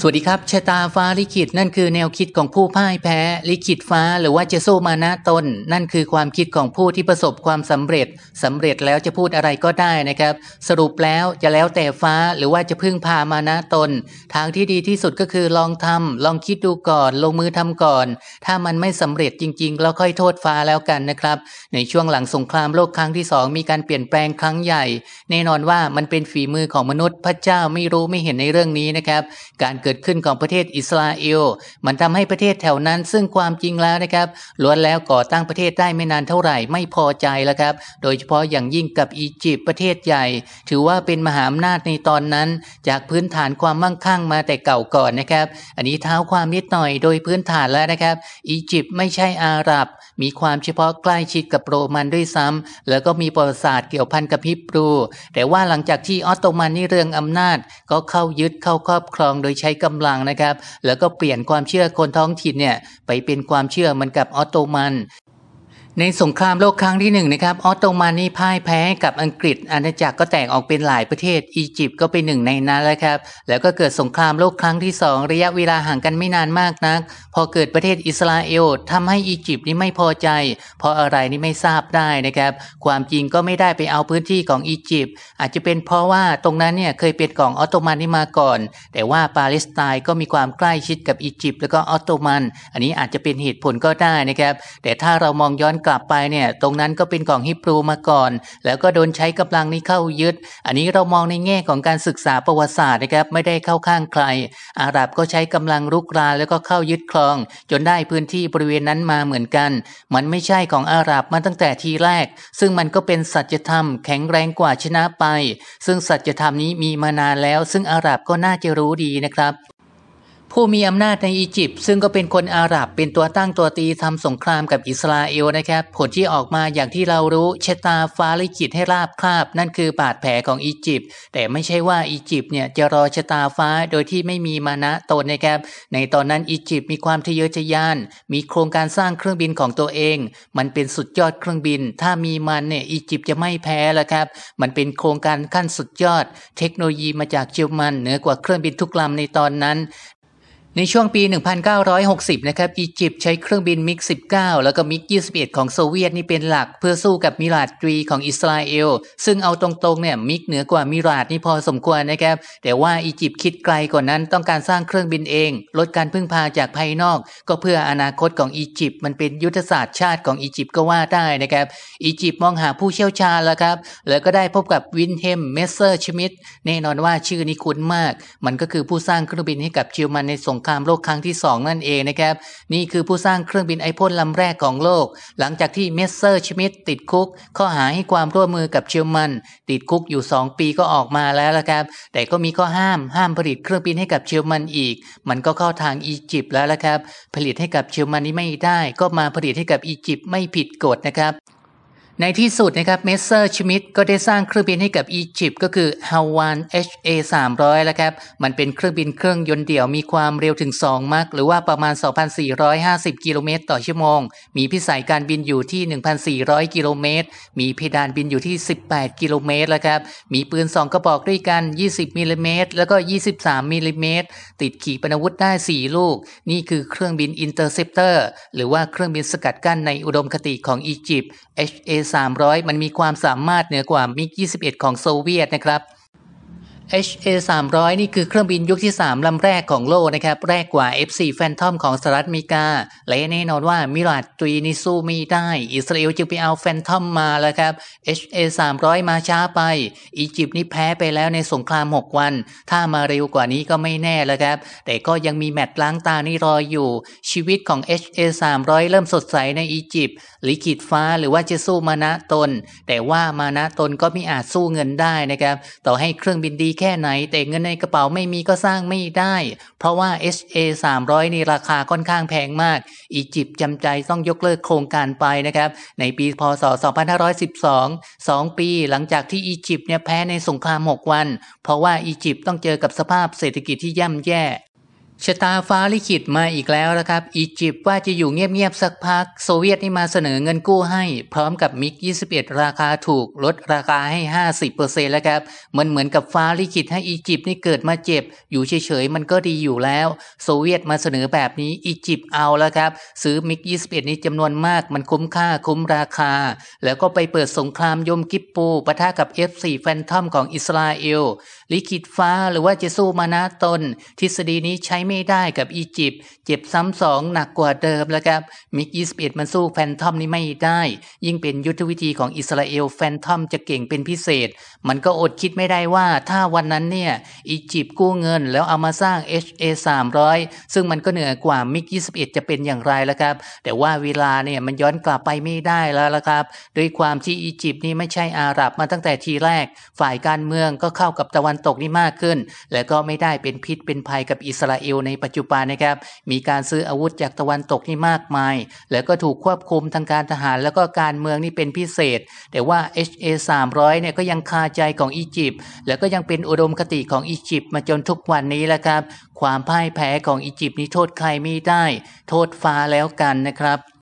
สวัสดีครับชะตาฟ้าลิขิต นั่นคือแนวคิดของผู้พ่ายแพ้ลิขิตฟ้าหรือว่าะสโซมานะตน นั่นคือความคิดของผู้ที่ประสบความสำเร็จ สำเร็จแล้วจะพูดอะไรก็ได้นะครับ สรุปแล้วจะแล้วแต่ฟ้าหรือว่าจะพึ่งพามานะตน ทางที่ดีที่สุดก็คือลองทำลองคิดดูก่อน ลงมือทำก่อน ถ้ามันไม่สำเร็จจริงๆเราค่อยโทษฟ้าแล้วกันนะครับในช่วงหลังสงครามโลกครั้งที่2มีการเปลี่ยนแปลงครั้งใหญ่ แน่นอนว่ามันเป็นฝีมือของมนุษย์ พระเจ้าไม่รู้ไม่เห็นในเรื่องนี้นะครับการเกกิดขึ้นของประเทศอิสราเอล มันทำให้ประเทศแถวนั้นซึ่งความจริงแล้วนะครับล้วนแล้วก่อตั้งประเทศได้ไม่นานเท่าไหร่ไม่พอใจแล้วครับโดยเฉพาะอย่างยิ่งกับอียิปต์ประเทศใหญ่ถือว่าเป็นมหาอำนาจในตอนนั้นจากพื้นฐานความมั่งคั่งมาแต่เก่าก่อนนะครับอันนี้เท้าความนิดหน่อยโดยพื้นฐานแล้วนะครับอียิปต์ไม่ใช่อาหรับ มีความเฉพาะใกล้ชิดกับโรมันด้วยซ้ำ แล้วก็มีประวัติศาสตร์เกี่ยวพันกับฮิบรู แต่ว่าหลังจากที่ออตโตมันนี่เรื่องอำนาจ ก็เข้ายึดเข้าครอบครองโดยใช้กำลังนะครับ แล้วก็เปลี่ยนความเชื่อคนท้องถิ่นเนี่ย ไปเป็นความเชื่อมันกับออตโตมันในสงครามโลกครั้งที่หนึ่งนะครับออตโตมันนี่พ่ายแพ้กับอังกฤษอาณาจักรก็แตกออกเป็นหลายประเทศอียิปต์ก็เป็นหนึ่งในนั้นแล้วครับแล้วก็เกิดสงครามโลกครั้งที่สองระยะเวลาห่างกันไม่นานมากนักพอเกิดประเทศอิสราเอลทำให้อียิปต์นี่ไม่พอใจ เพราะอะไรนี่ไม่ทราบได้นะครับความจริงก็ไม่ได้ไปเอาพื้นที่ของอียิปต์อาจจะเป็นเพราะว่าตรงนั้นเนี่ยเคยเป็นของออตโตมันนี่มาก่อน แต่ว่าปาเลสไตน์ก็มีความใกล้ชิดกับอียิปต์แล้วก็ออตโตมันอันนี้อาจจะเป็นเหตุผลก็ได้นะครับแต่ถ้าเรามองย้อนกกลับไปเนี่ยตรงนั้นก็เป็นของฮิบรูมาก่อน แล้วก็โดนใช้กำลังนี้เข้ายึด อันนี้เรามองในแง่ของการศึกษาประวัติศาสตร์นะครับไม่ได้เข้าข้างใคร อาหรับก็ใช้กำลังรุกรานแล้วก็เข้ายึดคลอง จนได้พื้นที่บริเวณนั้นมาเหมือนกัน มันไม่ใช่ของอาหรับมาตั้งแต่ทีแรกซึ่งมันก็เป็นสัจธรรมแข็งแรงกว่าชนะไป ซึ่งสัจธรรมนี้มีมานานแล้ว ซึ่งอาหรับก็น่าจะรู้ดีนะครับผู้มีอำนาจในอียิปต์ซึ่งก็เป็นคนอาหรับเป็นตัวตั้งตัวตีทำสงครามกับอิสราเอลนะครับ ผลที่ออกมาอย่างที่เรารู้เชตาฟ้าลิขิตให้ราบคาบ นั่นคือบาดแผลของอียิปต์แต่ไม่ใช่ว่าอียิปต์เนี่ยจะรอชะตาฟ้าโดยที่ไม่มีมานะตนนะครับ ในตอนนั้นอียิปต์มีความทะเยอทะยานมีโครงการสร้างเครื่องบินของตัวเองมันเป็นสุดยอดเครื่องบิน ถ้ามีมันเนี่ยอียิปต์จะไม่แพ้ละครับ มันเป็นโครงการขั้นสุดยอดเทคโนโลยีมาจากเยอรมันเหนือกว่าเครื่องบินทุกลำในตอนนั้นในช่วงปี 1960 นะครับ อียิปต์ใช้เครื่องบินมิก19แล้วก็มิก21ของโซเวียตนี่เป็นหลักเพื่อสู้กับมิราดตรีของอิสราเอล ซึ่งเอาตรงๆเนี่ยมิกเหนือกว่ามิราดนี่พอสมควรนะครับแต่ว่าอียิปต์คิดไกลกว่านนั้นต้องการสร้างเครื่องบินเอง ลดการพึ่งพาจากภายนอกก็เพื่ออนาคตของอียิปต์มันเป็นยุทธศาสตร์ชาติของอียิปต์ก็ว่าได้นะครับอียิปต์มองหาผู้เชี่ยวชาญแล้วครับแล้วก็ได้พบกับวินเฮมเมสเซอร์ชมิดแน่นอนว่าชื่อนี้คุ้นมาก มันก็คือผู้สร้างเครื่องบินให้กับเยอรมันในสงครามโลกครั้งที่2นั่นเองนะครับนี่คือผู้สร้างเครื่องบินไอพ่นลำแรกของโลก หลังจากที่เมสเซอร์ชมิดติดคุก ข้อหาให้ความร่วมมือกับเชียวมัน ติดคุกอยู่ 2 ปีก็ออกมาแล้วละครับแต่ก็มีข้อห้ามห้ามผลิตเครื่องบินให้กับเชียวมันอีกมันก็เข้าทางอียิปต์แล้วละครับผลิตให้กับเชียวมันนี้ไม่ได้ ก็มาผลิตให้กับ อียิปต์ไม่ผิดกฎนะครับในที่สุดนะครับเมสเซอร์ชมิดก็ได้สร้างเครื่องบินให้กับอียิปต์ก็คือฮาวาน HA 300แล้วครับ มันเป็นเครื่องบินเครื่องยนต์เดี่ยวมีความเร็วถึง 2มักหรือว่าประมาณ 2,450 กิโลเมตรต่อชั่วโมง มีพิสัยการบินอยู่ที่ 1,400 กิโลเมตร มีเพดานบินอยู่ที่ 18 กิโลเมตรแล้วครับ มีปืน2กระบอกด้วยกัน 20มิลลิเมตรแล้วก็ 23มิลลิเมตรติดขีปนาวุธได้ 4 ลูก นี่คือเครื่องบินอินเตอร์เซปเตอร์ หรือว่าเครื่องบินสกัดกั้นในอุดมคติของอียิปต์ HA 300 มันมีความสามารถเหนือกว่ามิก 21 ของโซเวียตนะครับ HA 300นี่คือเครื่องบินยุคที่ 3 ลำแรกของโลกนะครับแรกกว่า F4 Phantom ของสหรัฐอเมริกา และแน่นอนว่า มิราดตุยนิซสู้มีได้อิสราเอลจึงไปเอา Phantom มาแล้วครับ HA 300มาช้าไป อียิปต์นี่แพ้ไปแล้วในสงคราม 6 วัน ถ้ามาเร็วกว่านี้ก็ไม่แน่แล้วครับ แต่ก็ยังมีแมตช์ล้างตานี่รออยู่ ชีวิตของ HA 300เริ่มสดใสในอียิปต์ลิขิตฟ้าหรือว่าจะสู้มานะตนแต่ว่ามานะตนก็ไม่อาจสู้เงินได้นะครับต่อให้เครื่องบินดีแค่ไหนแต่เงินในกระเป๋าไม่มีก็สร้างไม่ได้ เพราะว่า s a 300นี่ราคาค่อนข้างแพงมาก อียิปต์จำใจต้องยกเลิกโครงการไปนะครับ ในปีพศ2512 2 ปีหลังจากที่อียิปต์เนี่ยแพ้ในสงคราม 6 วัน เพราะว่าอียิปต์ต้องเจอกับสภาพเศรษฐกิจที่ย่ำแย่ชะตาฟ้าลิขิตมาอีกแล้วนะครับ อียิปต์ว่าจะอยู่เงียบๆสักพักโซเวียตนี่มาเสนอเงินกู้ให้ พร้อมกับมิก21 ราคาถูกลดราคาให้50%แล้วครับมันเหมือนกับฟ้าลิขิตให้อียิปต์นี่เกิดมาเจ็บ อยู่เฉยๆมันก็ดีอยู่แล้วโซเวียตมาเสนอแบบนี้อียิปต์เอาแล้วครับ ซื้อมิก21นี้จำนวนมาก มันคุ้มค่าคุ้มราคา แล้วก็ไปเปิดสงครามยมกิปปูปะทะกับ F4 แฟนทอมของอิสราเอลลิขิตฟ้าหรือว่าจะสู้มานะตนทฤษฎีนี้ใช้ไม่ได้กับอียิปต์เจ็บซ้ำสองหนักกว่าเดิมแล้วครับมิกอีสเอ็ดมันสู้แฟนทอมนี้ไม่ได้ ยิ่งเป็นยุทธวิธีของอิสราเอลแฟนทอมจะเก่งเป็นพิเศษ มันก็อดคิดไม่ได้ว่าถ้าวันนั้นเนี่ย อียิปต์กู้เงินแล้วเอามาสร้าง HA 300ซึ่งมันก็เหนือกว่า มิกอีสเอ็ดจะเป็นอย่างไรแล้วครับแต่ว่าเวลาเนี่ยมันย้อนกลับไปไม่ได้แล้วละครับด้วยความที่อียิปต์นี่ไม่ใช่อาหรับมาตั้งแต่ทีแรกฝ่ายการเมืองก็เข้ากับตะวันตกนี่มากขึ้น และก็ไม่ได้เป็นพิษเป็นภัยกับอิสราเอลในปัจจุบันนะครับ มีการซื้ออาวุธจากตะวันตกนี่มากมาย และก็ถูกควบคุมทางการทหารแล้วก็การเมืองนี่เป็นพิเศษ แต่ว่า HA 300เนี่ยก็ยังคาใจของอียิปต์ แล้วก็ยังเป็นอุดมคติของอียิปต์มาจนทุกวันนี้แหละครับ ความพ่ายแพ้ของอียิปต์นี่โทษใครไม่ได้ โทษฟ้าแล้วกันนะครับ